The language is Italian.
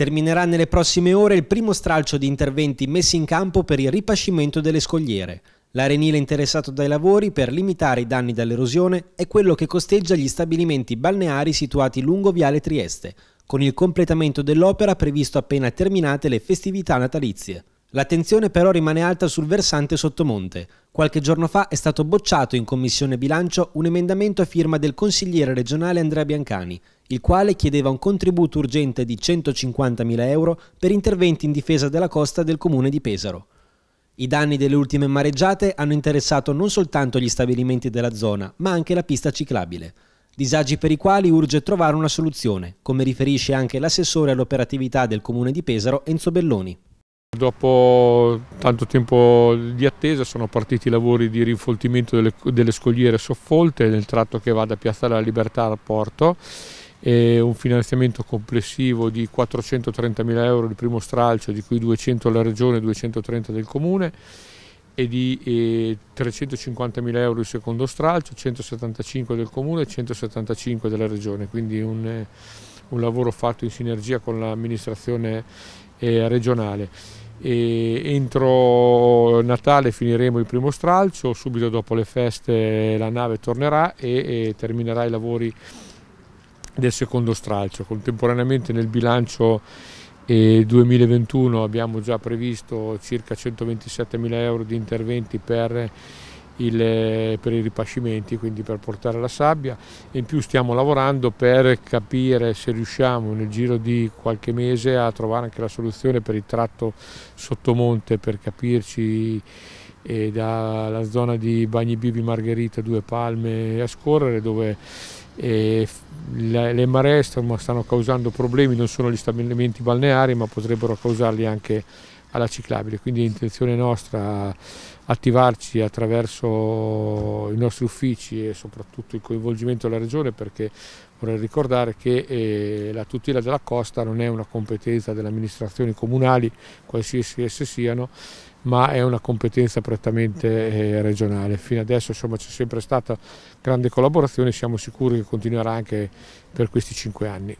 Terminerà nelle prossime ore il primo stralcio di interventi messi in campo per il ripascimento delle scogliere. L'arenile interessato dai lavori per limitare i danni dall'erosione è quello che costeggia gli stabilimenti balneari situati lungo Viale Trieste, con il completamento dell'opera previsto appena terminate le festività natalizie. L'attenzione però rimane alta sul versante sottomonte. Qualche giorno fa è stato bocciato in Commissione Bilancio un emendamento a firma del consigliere regionale Andrea Biancani, il quale chiedeva un contributo urgente di 150.000 euro per interventi in difesa della costa del comune di Pesaro. I danni delle ultime mareggiate hanno interessato non soltanto gli stabilimenti della zona, ma anche la pista ciclabile. Disagi per i quali urge trovare una soluzione, come riferisce anche l'assessore all'operatività del comune di Pesaro Enzo Belloni. Dopo tanto tempo di attesa sono partiti i lavori di rinfoltimento delle, delle scogliere soffolte nel tratto che va da Piazza della Libertà al porto un finanziamento complessivo di 430.000 euro di primo stralcio, di cui 200 alla Regione e 230 del Comune e di 350.000 euro il secondo stralcio, 175 del Comune e 175 della Regione, quindi un, un lavoro fatto in sinergia con l'amministrazione eh, regionale. E entro Natale finiremo il primo stralcio, subito dopo le feste la nave tornerà e, e terminerà i lavori del secondo stralcio. Contemporaneamente nel bilancio eh, 2021 abbiamo già previsto circa 127 mila euro di interventi per il, eh, per i ripascimenti, quindi per portare la sabbia. e In più stiamo lavorando per capire se riusciamo nel giro di qualche mese a trovare anche la soluzione per il tratto sottomonte, per capirci eh, dalla zona di Bagni Bibi Margherita, Due Palme a scorrere dove eh, le, le maree stanno, causando problemi, non solo gli stabilimenti balneari ma potrebbero causarli anche alla ciclabile, quindi è intenzione nostra attivarci attraverso i nostri uffici e soprattutto il coinvolgimento della Regione perché vorrei ricordare che eh, la tutela della costa non è una competenza delle amministrazioni comunali, qualsiasi esse siano, ma è una competenza prettamente eh, regionale. Fino adesso c'è sempre stata grande collaborazione e siamo sicuri che continuerà anche per questi cinque anni.